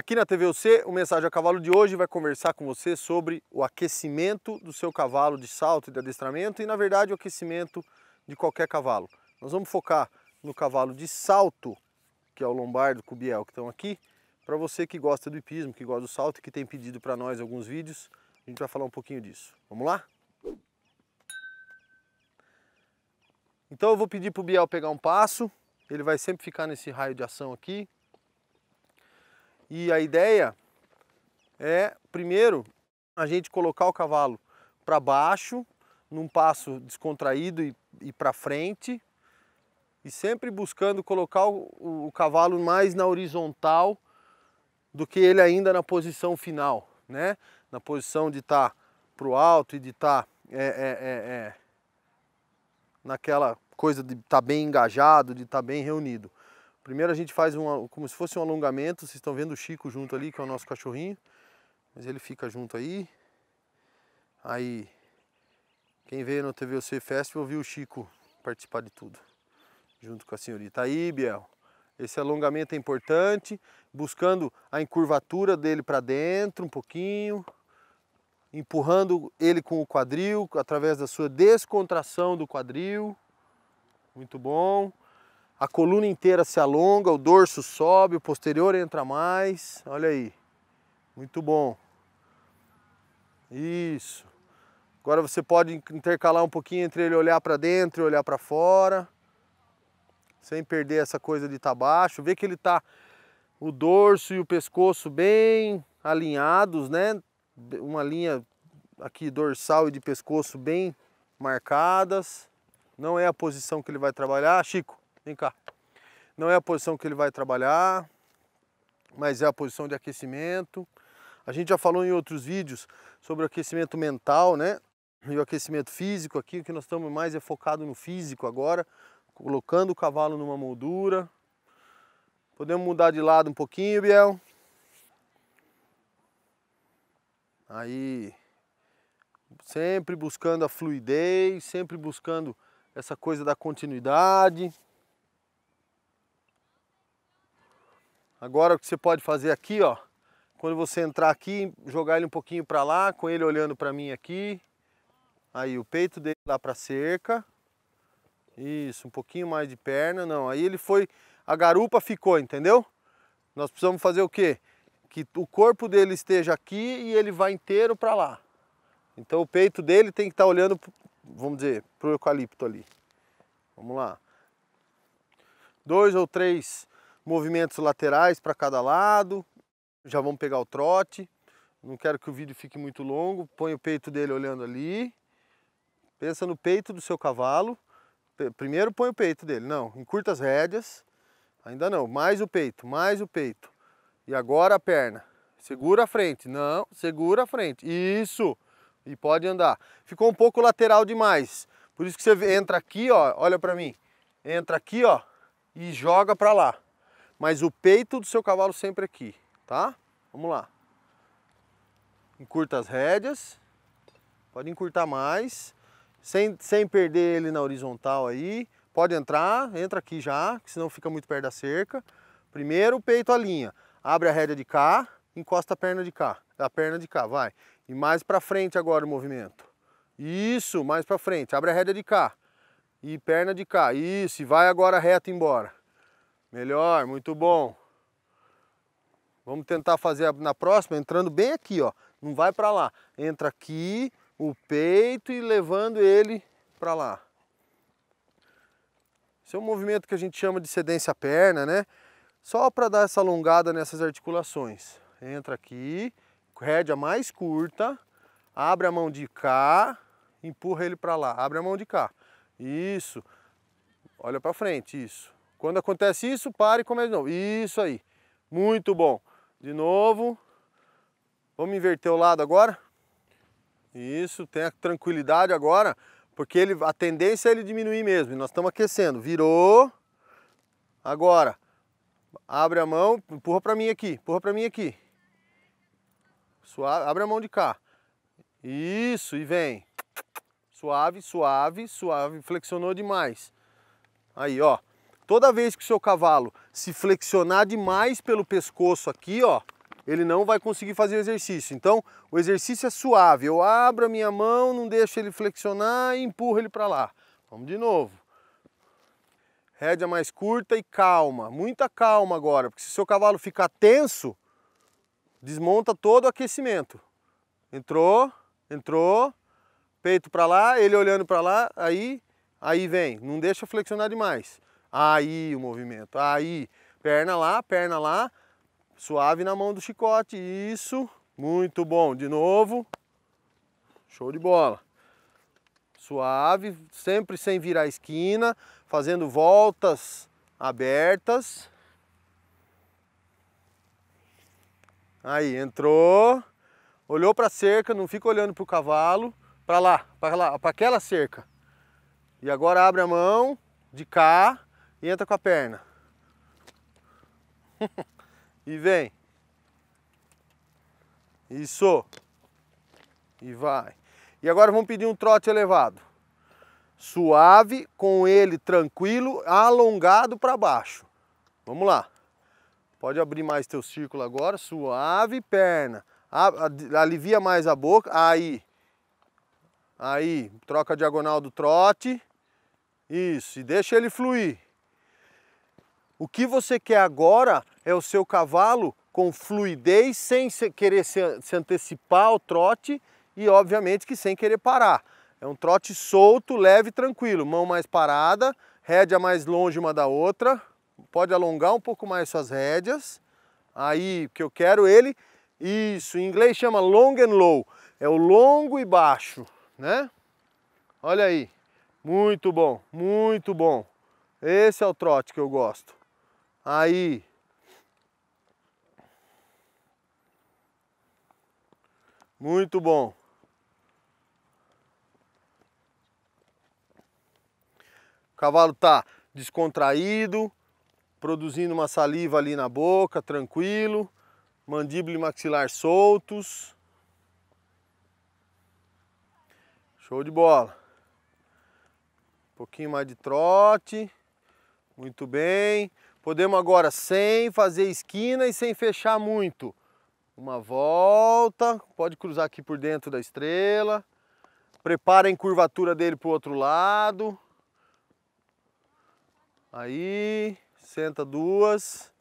Aqui na TVUC, o Mensagem a Cavalo de hoje vai conversar com você sobre o aquecimento do seu cavalo de salto e de adestramento e, na verdade, o aquecimento de qualquer cavalo. Nós vamos focar no cavalo de salto, que é o lombardo, cubiel, que estão aqui. Para você que gosta do hipismo, que gosta do salto e que tem pedido para nós alguns vídeos, a gente vai falar um pouquinho disso. Vamos lá? Então eu vou pedir para o Biel pegar um passo, ele vai sempre ficar nesse raio de ação aqui, e a ideia é, primeiro, a gente colocar o cavalo para baixo, num passo descontraído e, e para frente, e sempre buscando colocar o, o, cavalo mais na horizontal do que ele ainda na posição final, né? Na posição de estar tá para o alto e de estar tá, é, é, é, é, naquela coisa de estar tá bem engajado, de estar tá bem reunido. Primeiro a gente faz uma, como se fosse um alongamento, vocês estão vendo o Chico junto ali, que é o nosso cachorrinho. Mas ele fica junto aí. Aí, quem veio no TVC Festival viu o Chico participar de tudo, junto com a senhorita. Aí, Biel, esse alongamento é importante, buscando a encurvatura dele para dentro um pouquinho, empurrando ele com o quadril, através da sua descontração do quadril. Muito bom a coluna inteira se alonga, o dorso sobe, o posterior entra mais. Olha aí. Muito bom. Isso. Agora você pode intercalar um pouquinho entre ele olhar para dentro e olhar para fora. Sem perder essa coisa de estar tá baixo. Vê que ele está o dorso e o pescoço bem alinhados, né? Uma linha aqui dorsal e de pescoço bem marcadas. Não é a posição que ele vai trabalhar. Chico, Vem cá. Não é a posição que ele vai trabalhar, mas é a posição de aquecimento. A gente já falou em outros vídeos sobre o aquecimento mental, né? E o aquecimento físico aqui, o que nós estamos mais é focado no físico agora, colocando o cavalo numa moldura. Podemos mudar de lado um pouquinho, Biel. Aí, sempre buscando a fluidez, sempre buscando essa coisa da continuidade. Agora o que você pode fazer aqui, ó, quando você entrar aqui, jogar ele um pouquinho para lá, com ele olhando para mim aqui. Aí o peito dele lá para cerca. Isso, um pouquinho mais de perna, não. Aí ele foi, a garupa ficou, entendeu? Nós precisamos fazer o quê? Que o corpo dele esteja aqui e ele vai inteiro para lá. Então o peito dele tem que estar tá olhando, vamos dizer, para o eucalipto ali. Vamos lá. Dois ou três movimentos laterais para cada lado. Já vamos pegar o trote. Não quero que o vídeo fique muito longo. Põe o peito dele olhando ali. Pensa no peito do seu cavalo. Primeiro põe o peito dele. Não, Em curtas rédeas. Ainda não. Mais o peito, mais o peito. E agora a perna. Segura a frente. Não, segura a frente. Isso. E pode andar. Ficou um pouco lateral demais. Por isso que você entra aqui, ó, olha para mim. Entra aqui, ó, e joga para lá mas o peito do seu cavalo sempre aqui, tá? Vamos lá. Encurta as rédeas, pode encurtar mais, sem, sem perder ele na horizontal aí. Pode entrar, entra aqui já, que senão fica muito perto da cerca. Primeiro o peito à linha, abre a rédea de cá, encosta a perna de cá, a perna de cá, vai. E mais para frente agora o movimento. Isso, mais para frente, abre a rédea de cá. E perna de cá, isso, e vai agora reto embora. Melhor, muito bom. Vamos tentar fazer na próxima, entrando bem aqui, ó. Não vai para lá. Entra aqui, o peito e levando ele para lá. Esse é um movimento que a gente chama de cedência perna, né? Só para dar essa alongada nessas articulações. Entra aqui, rédea mais curta, abre a mão de cá, empurra ele para lá. Abre a mão de cá. Isso. Olha para frente, isso. Quando acontece isso, pare e comece. de novo. Isso aí. Muito bom. De novo. Vamos inverter o lado agora. Isso, tenha tranquilidade agora, porque ele, a tendência é ele diminuir mesmo. E nós estamos aquecendo. Virou. Agora, abre a mão, empurra para mim aqui, empurra para mim aqui. Suave, abre a mão de cá. Isso, e vem. Suave, suave, suave. Flexionou demais. Aí, ó. Toda vez que o seu cavalo se flexionar demais pelo pescoço aqui, ó, ele não vai conseguir fazer o exercício. Então, o exercício é suave. Eu abro a minha mão, não deixo ele flexionar e empurro ele para lá. Vamos de novo. Rédea mais curta e calma. Muita calma agora, porque se o seu cavalo ficar tenso, desmonta todo o aquecimento. Entrou, entrou, peito para lá, ele olhando para lá, aí, aí vem. Não deixa flexionar demais. Aí o movimento, aí. Perna lá, perna lá. Suave na mão do chicote, isso. Muito bom, de novo. Show de bola. Suave, sempre sem virar a esquina, fazendo voltas abertas. Aí, entrou. Olhou para a cerca, não fica olhando para o cavalo. Para lá, para lá, para aquela cerca. E agora abre a mão de cá, e entra com a perna. e vem. Isso. E vai. E agora vamos pedir um trote elevado. Suave, com ele tranquilo, alongado para baixo. Vamos lá. Pode abrir mais teu círculo agora. Suave, perna. Alivia mais a boca. Aí. Aí. Troca a diagonal do trote. Isso. E deixa ele fluir. O que você quer agora é o seu cavalo com fluidez, sem querer se antecipar ao trote e, obviamente, que sem querer parar. É um trote solto, leve e tranquilo. Mão mais parada, rédea mais longe uma da outra. Pode alongar um pouco mais suas rédeas. Aí, o que eu quero ele... Isso, em inglês chama long and low. É o longo e baixo, né? Olha aí. Muito bom, muito bom. Esse é o trote que eu gosto. Aí. Muito bom. O cavalo tá descontraído, produzindo uma saliva ali na boca, tranquilo. Mandíbula e maxilar soltos. Show de bola. Um pouquinho mais de trote. Muito bem. Podemos agora, sem fazer esquina e sem fechar muito. Uma volta, pode cruzar aqui por dentro da estrela. Prepara a curvatura dele para o outro lado. Aí, senta duas.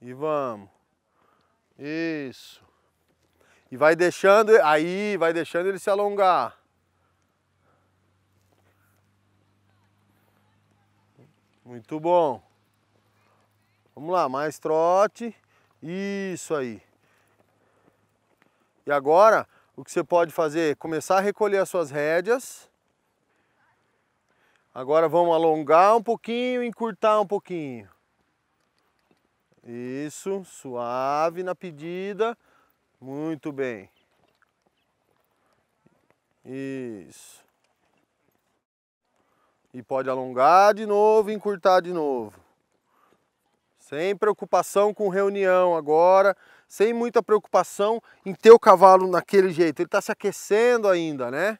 E vamos. Isso. E vai deixando, aí, vai deixando ele se alongar. Muito bom. Vamos lá, mais trote. Isso aí. E agora, o que você pode fazer é começar a recolher as suas rédeas. Agora vamos alongar um pouquinho, encurtar um pouquinho. Isso, suave na pedida. Muito bem. Isso. E pode alongar de novo, encurtar de novo. Sem preocupação com reunião agora, sem muita preocupação em ter o cavalo naquele jeito. Ele está se aquecendo ainda, né?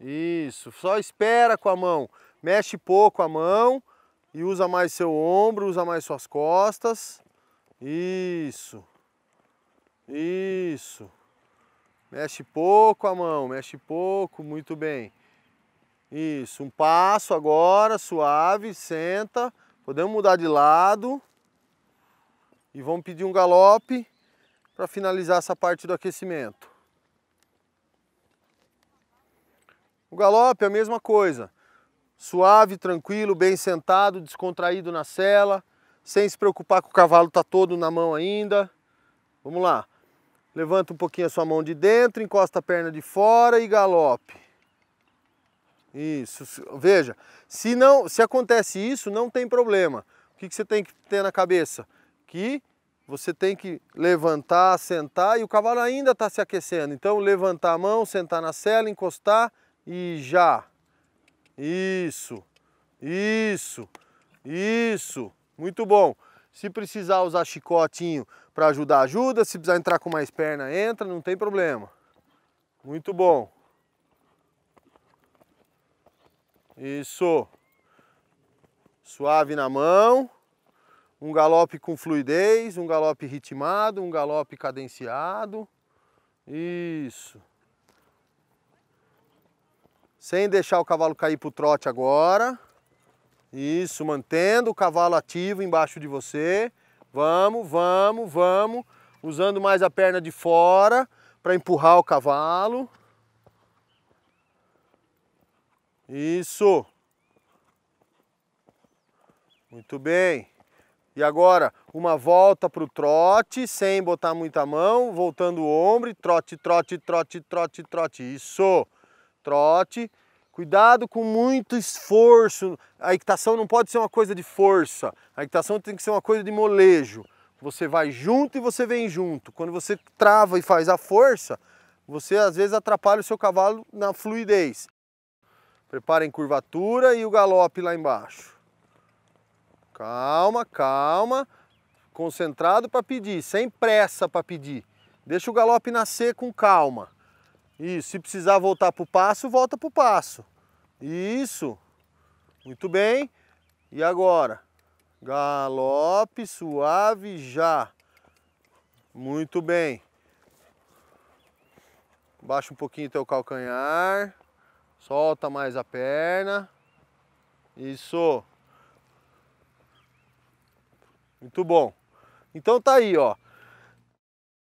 Isso, só espera com a mão. Mexe pouco a mão e usa mais seu ombro, usa mais suas costas. Isso. Isso. Mexe pouco a mão, mexe pouco, muito bem. Isso, um passo agora, suave, senta. Podemos mudar de lado. E vamos pedir um galope para finalizar essa parte do aquecimento. O galope é a mesma coisa. Suave, tranquilo, bem sentado, descontraído na sela, sem se preocupar que o cavalo está todo na mão ainda. Vamos lá. Levanta um pouquinho a sua mão de dentro, encosta a perna de fora e galope. Isso. Veja, se não, se acontece isso, não tem problema. O que, que você tem que ter na cabeça? Que você tem que levantar, sentar e o cavalo ainda está se aquecendo. Então levantar a mão, sentar na sela, encostar e já. Isso, isso, isso. Muito bom. Se precisar usar chicotinho para ajudar, ajuda. Se precisar entrar com mais perna, entra, não tem problema. Muito bom. Isso. Suave na mão. Um galope com fluidez, um galope ritmado, um galope cadenciado. Isso. Sem deixar o cavalo cair para o trote agora. Isso, mantendo o cavalo ativo embaixo de você. Vamos, vamos, vamos. Usando mais a perna de fora para empurrar o cavalo. Isso. Muito bem. E agora, uma volta para o trote, sem botar muita mão, voltando o ombro, trote, trote, trote, trote, trote. Isso. Trote. Cuidado com muito esforço. A equitação não pode ser uma coisa de força. A equitação tem que ser uma coisa de molejo. Você vai junto e você vem junto. Quando você trava e faz a força, você às vezes atrapalha o seu cavalo na fluidez. Preparem curvatura e o galope lá embaixo. Calma, calma. Concentrado para pedir, sem pressa para pedir. Deixa o galope nascer com calma. Isso, se precisar voltar para o passo, volta para o passo. Isso. Muito bem. E agora? Galope suave já. Muito bem. Baixa um pouquinho teu calcanhar. Solta mais a perna. Isso. Muito bom. Então tá aí, ó.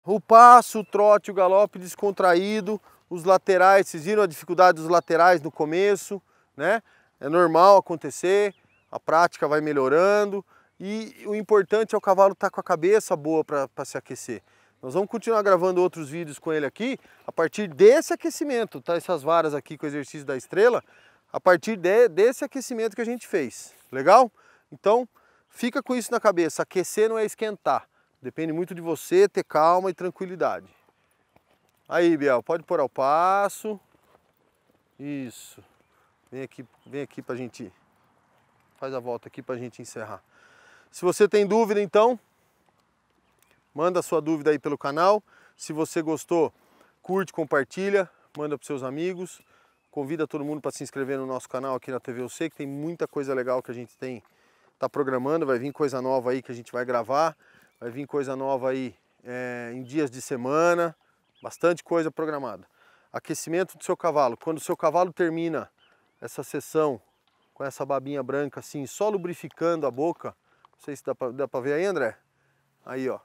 O passo, o trote, o galope descontraído, os laterais, vocês viram a dificuldade dos laterais no começo, né? É normal acontecer, a prática vai melhorando e o importante é o cavalo estar tá com a cabeça boa para se aquecer. Nós vamos continuar gravando outros vídeos com ele aqui a partir desse aquecimento, tá? Essas varas aqui com o exercício da estrela, a partir de, desse aquecimento que a gente fez, legal? Então, fica com isso na cabeça, aquecer não é esquentar. Depende muito de você ter calma e tranquilidade. Aí, Biel, pode pôr ao passo. Isso. Vem aqui, vem aqui pra gente... Faz a volta aqui pra gente encerrar. Se você tem dúvida, então, Manda sua dúvida aí pelo canal. Se você gostou, curte, compartilha, manda para seus amigos. Convida todo mundo para se inscrever no nosso canal aqui na TV UC, que tem muita coisa legal que a gente tem tá programando, vai vir coisa nova aí que a gente vai gravar, vai vir coisa nova aí é, em dias de semana, bastante coisa programada. Aquecimento do seu cavalo. Quando o seu cavalo termina essa sessão com essa babinha branca assim, só lubrificando a boca, não sei se dá para ver aí, André? Aí, ó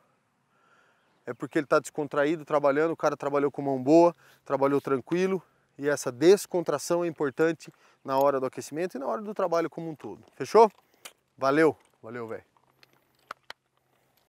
é porque ele está descontraído, trabalhando, o cara trabalhou com mão boa, trabalhou tranquilo, e essa descontração é importante na hora do aquecimento e na hora do trabalho como um todo. Fechou? Valeu, valeu, velho.